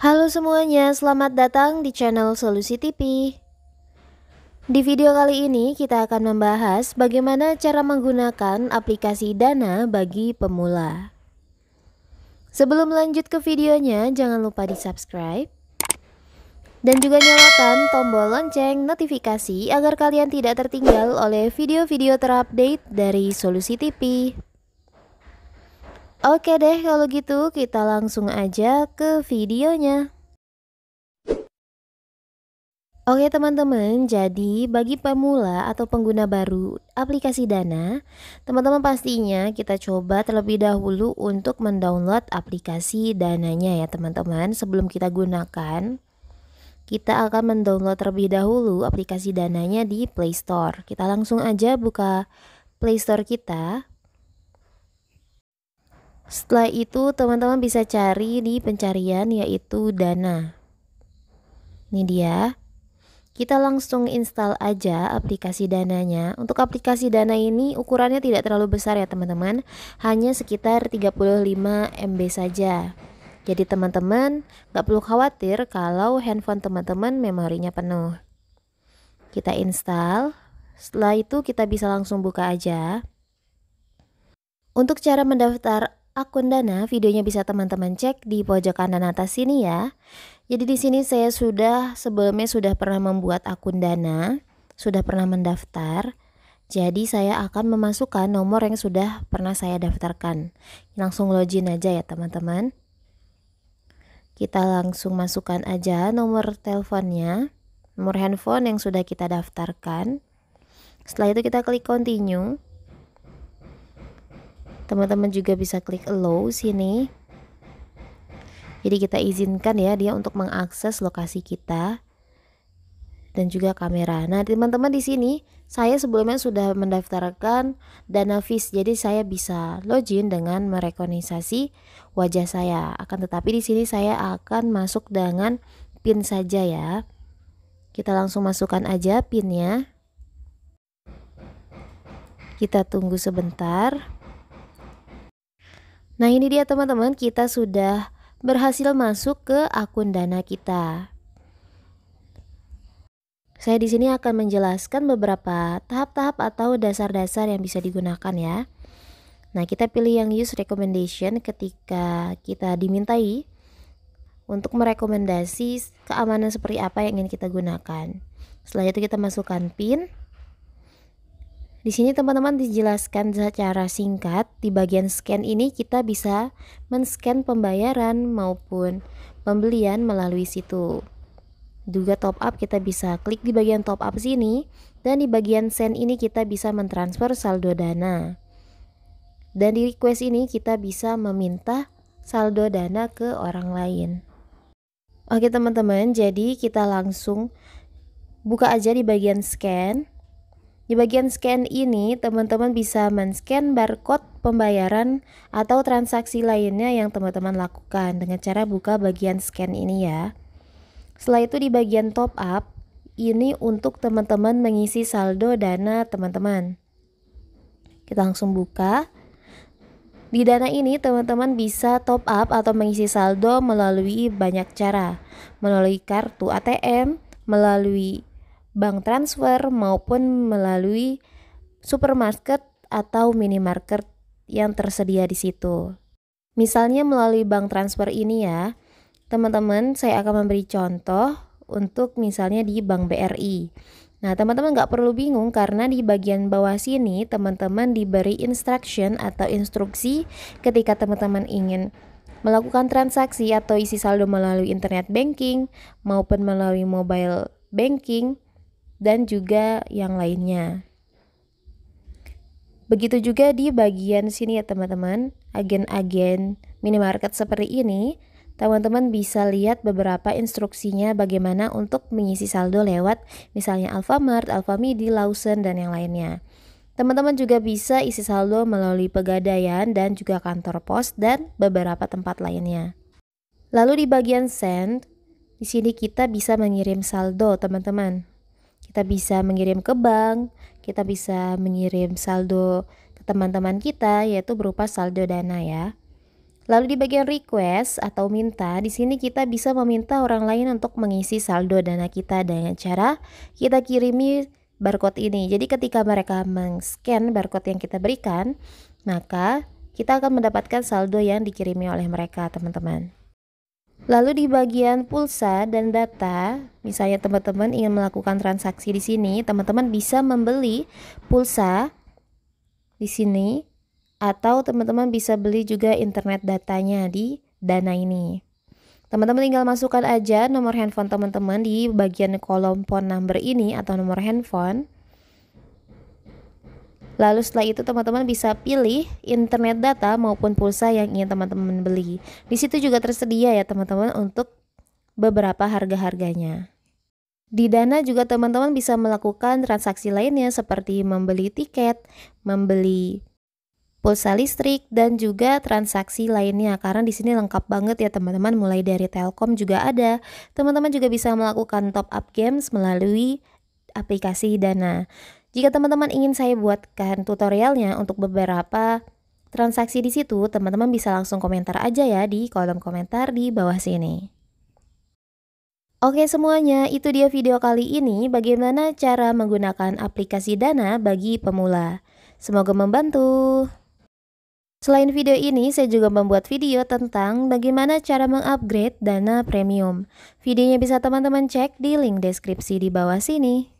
Halo semuanya, selamat datang di channel Solusi TV. Di video kali ini kita akan membahas bagaimana cara menggunakan aplikasi Dana bagi pemula. Sebelum lanjut ke videonya, jangan lupa di-subscribe dan juga nyalakan tombol lonceng notifikasi agar kalian tidak tertinggal oleh video-video terupdate dari Solusi TV. Oke deh kalau gitu kita langsung aja ke videonya. Oke teman-teman, jadi bagi pemula atau pengguna baru aplikasi Dana, teman-teman pastinya kita coba terlebih dahulu untuk mendownload aplikasi Dananya ya teman-teman sebelum kita gunakan. Kita akan mendownload terlebih dahulu aplikasi Dananya di Play Store. Kita langsung aja buka Play Store kita. Setelah itu teman-teman bisa cari di pencarian yaitu Dana. Ini dia. Kita langsung install aja aplikasi dananya. Untuk aplikasi dana ini ukurannya tidak terlalu besar ya teman-teman. Hanya sekitar 35 MB saja. Jadi teman-teman nggak perlu khawatir kalau handphone teman-teman memorinya penuh. Kita install. Setelah itu kita bisa langsung buka aja. Untuk cara mendaftar akun Dana, videonya bisa teman-teman cek di pojok kanan atas sini ya. Jadi di sini saya sudah sebelumnya sudah pernah membuat akun Dana, sudah pernah mendaftar. Jadi saya akan memasukkan nomor yang sudah pernah saya daftarkan. Langsung login aja ya teman-teman. Kita langsung masukkan aja nomor teleponnya, nomor handphone yang sudah kita daftarkan. Setelah itu kita klik continue teman-teman juga bisa klik allow sini jadi kita izinkan ya dia untuk mengakses lokasi kita dan juga kamera. Nah, teman-teman di sini saya sebelumnya sudah mendaftarkan dana vis, jadi saya bisa login dengan merekonisasi wajah saya. Akan tetapi di sini saya akan masuk dengan pin saja ya. Kita langsung masukkan aja pinnya. Kita tunggu sebentar. Nah ini dia teman-teman kita sudah berhasil masuk ke akun dana kita. Saya di sini akan menjelaskan beberapa tahap-tahap atau dasar-dasar yang bisa digunakan ya. Nah, kita pilih yang use recommendation ketika kita dimintai untuk merekomendasi keamanan seperti apa yang ingin kita gunakan. Setelah itu kita masukkan PIN. Di sini teman-teman dijelaskan secara singkat, di bagian scan ini kita bisa men-scan pembayaran maupun pembelian melalui situ. Juga top up kita bisa klik di bagian top up sini dan di bagian send ini kita bisa mentransfer saldo dana. Dan di request ini kita bisa meminta saldo dana ke orang lain. Oke teman-teman, jadi kita langsung buka aja di bagian scan. Di bagian scan ini, teman-teman bisa men-scan barcode pembayaran atau transaksi lainnya yang teman-teman lakukan dengan cara buka bagian scan ini ya. Setelah itu di bagian top up, ini untuk teman-teman mengisi saldo dana teman-teman. Kita langsung buka. Di dana ini teman-teman bisa top up atau mengisi saldo melalui banyak cara, melalui kartu ATM, melalui bank transfer maupun melalui supermarket atau minimarket yang tersedia di situ. Misalnya melalui bank transfer ini ya, teman-teman saya akan memberi contoh untuk misalnya di Bank BRI. Nah, teman-teman nggak perlu bingung karena di bagian bawah sini teman-teman diberi instruction atau instruksi ketika teman-teman ingin melakukan transaksi atau isi saldo melalui internet banking maupun melalui mobile banking dan juga yang lainnya. Begitu juga di bagian sini ya teman-teman, agen-agen minimarket seperti ini, teman-teman bisa lihat beberapa instruksinya bagaimana untuk mengisi saldo lewat misalnya Alfamart, Alfamidi, Lawson, dan yang lainnya. Teman-teman juga bisa isi saldo melalui pegadaian dan juga kantor pos dan beberapa tempat lainnya. Lalu di bagian send, di sini kita bisa mengirim saldo teman-teman. Kita bisa mengirim ke bank, kita bisa mengirim saldo ke teman-teman kita yaitu berupa saldo dana ya. Lalu di bagian request atau minta, di sini kita bisa meminta orang lain untuk mengisi saldo dana kita dengan cara kita kirimi barcode ini. Jadi ketika mereka meng-scan barcode yang kita berikan, maka kita akan mendapatkan saldo yang dikirimi oleh mereka, teman-teman. Lalu di bagian pulsa dan data, misalnya teman-teman ingin melakukan transaksi di sini, teman-teman bisa membeli pulsa di sini atau teman-teman bisa beli juga internet datanya di Dana ini. Teman-teman tinggal masukkan aja nomor handphone teman-teman di bagian kolom phone number ini atau nomor handphone. Lalu setelah itu teman-teman bisa pilih internet data maupun pulsa yang ingin teman-teman beli. Di situ juga tersedia ya teman-teman untuk beberapa harga-harganya. Di Dana juga teman-teman bisa melakukan transaksi lainnya seperti membeli tiket, membeli pulsa listrik dan juga transaksi lainnya karena di sini lengkap banget ya teman-teman mulai dari Telkom juga ada. Teman-teman juga bisa melakukan top up games melalui aplikasi Dana. Jika teman-teman ingin saya buatkan tutorialnya untuk beberapa transaksi di situ, teman-teman bisa langsung komentar aja ya di kolom komentar di bawah sini. Oke semuanya, itu dia video kali ini bagaimana cara menggunakan aplikasi Dana bagi pemula. Semoga membantu. Selain video ini, saya juga membuat video tentang bagaimana cara mengupgrade Dana Premium. Videonya bisa teman-teman cek di link deskripsi di bawah sini.